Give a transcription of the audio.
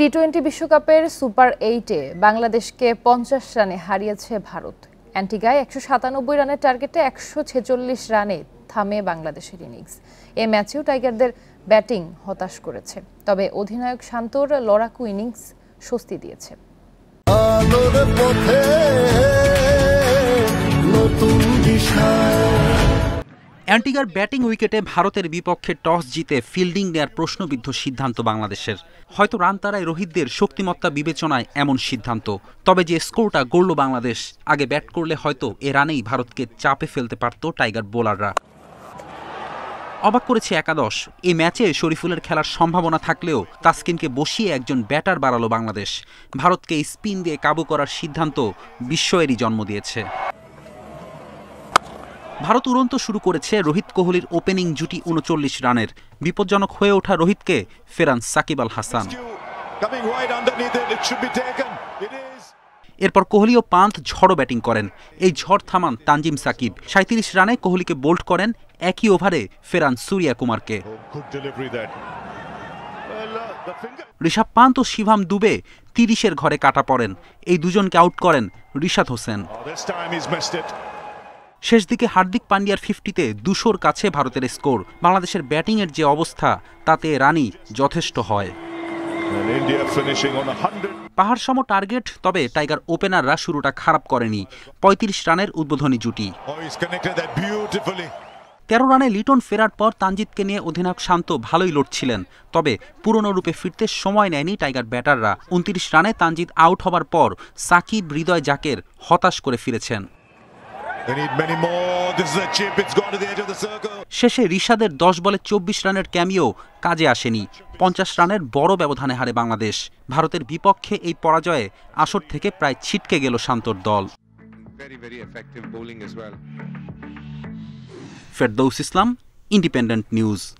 T twenty বিশ্বকাপের super এইটে বাংলাদেশকে পঞ্চাশ রানে হারিয়েছে ভারত অ্যান্টিগায় একশো সাতানব্বই রানের টার্গেটে একশো ছেচল্লিশ রানে থামে বাংলাদেশের ইনিংস এ ম্যাচেও টাইগারদের ব্যাটিং হতাশ করেছে তবে অধিনায়ক শান্তর লড়াকু ইনিংস স্বস্তি দিয়েছে অ্যান্টিগার ব্যাটিং উইকেটে ভারতের বিপক্ষে টস জিতে ফিল্ডিং নেয়ার প্রশ্নবিদ্ধ সিদ্ধান্ত বাংলাদেশের হয়তো রান তারায় রোহিতদের শক্তিমত্তা বিবেচনায় এমন সিদ্ধান্ত তবে যে স্কোরটা গড়ল বাংলাদেশ আগে ব্যাট করলে হয়তো এ রানেই ভারতকে চাপে ফেলতে পারত টাইগার বোলাররা অবাক করেছে একাদশ এই ম্যাচে শরীফুলের খেলার সম্ভাবনা থাকলেও তাসকিনকে বসিয়ে একজন ব্যাটার বাড়ালো বাংলাদেশ ভারতকে স্পিন দিয়ে কাবু করার সিদ্ধান্ত বিস্ময়েরই জন্ম দিয়েছে ভারত উড়ন্ত শুরু করেছে রোহিত কোহলির ওপেনিং জুটি উনচল্লিশ রানের বিপজ্জনক হয়ে ওঠা রোহিতকে ফেরান সাকিব আল হাসান এরপর কোহলি ও পান্ত ঝড়ো ব্যাটিং করেন এই ঝড় থামান তানজিম সাকিব সাঁত্রিশ রানে কোহলিকে বোল্ড করেন একই ওভারে ফেরান সুরিয়া কুমারকে oh, uh, ঋষভ পান্ত ও শিভাম দুবে তিরিশের ঘরে কাটা পড়েন এই দুজনকে আউট করেন ঋষাদ হোসেন oh, শেষ দিকে হার্দিক পান্ডিয়ার ফিফটিতে দুশোর কাছে ভারতের স্কোর বাংলাদেশের ব্যাটিংয়ের যে অবস্থা তাতে রানি যথেষ্ট হয় পাহাড় সম টার্গেট তবে টাইগার ওপেনাররা শুরুটা খারাপ করেনি ৩৫ রানের উদ্বোধনী জুটি oh, তেরো রানে লিটন ফেরার পর তানজিৎকে নিয়ে অধিনায়ক শান্ত ভালোই লড়ছিলেন তবে পুরনো রূপে ফিরতে সময় নেয়নি টাইগার ব্যাটাররা উনত্রিশ রানে তানজিৎ আউট হবার পর সাকিব হৃদয় জাকের হতাশ করে ফিরেছেন শেষে রিশাদের দশ বলে চব্বিশ রানের ক্যামিও কাজে আসেনি পঞ্চাশ রানের বড় ব্যবধানে হারে বাংলাদেশ ভারতের বিপক্ষে এই পরাজয়ে আসর থেকে প্রায় ছিটকে গেল শান্তর দল ফেরদৌস ইসলাম ইন্ডিপেন্ডেন্ট নিউজ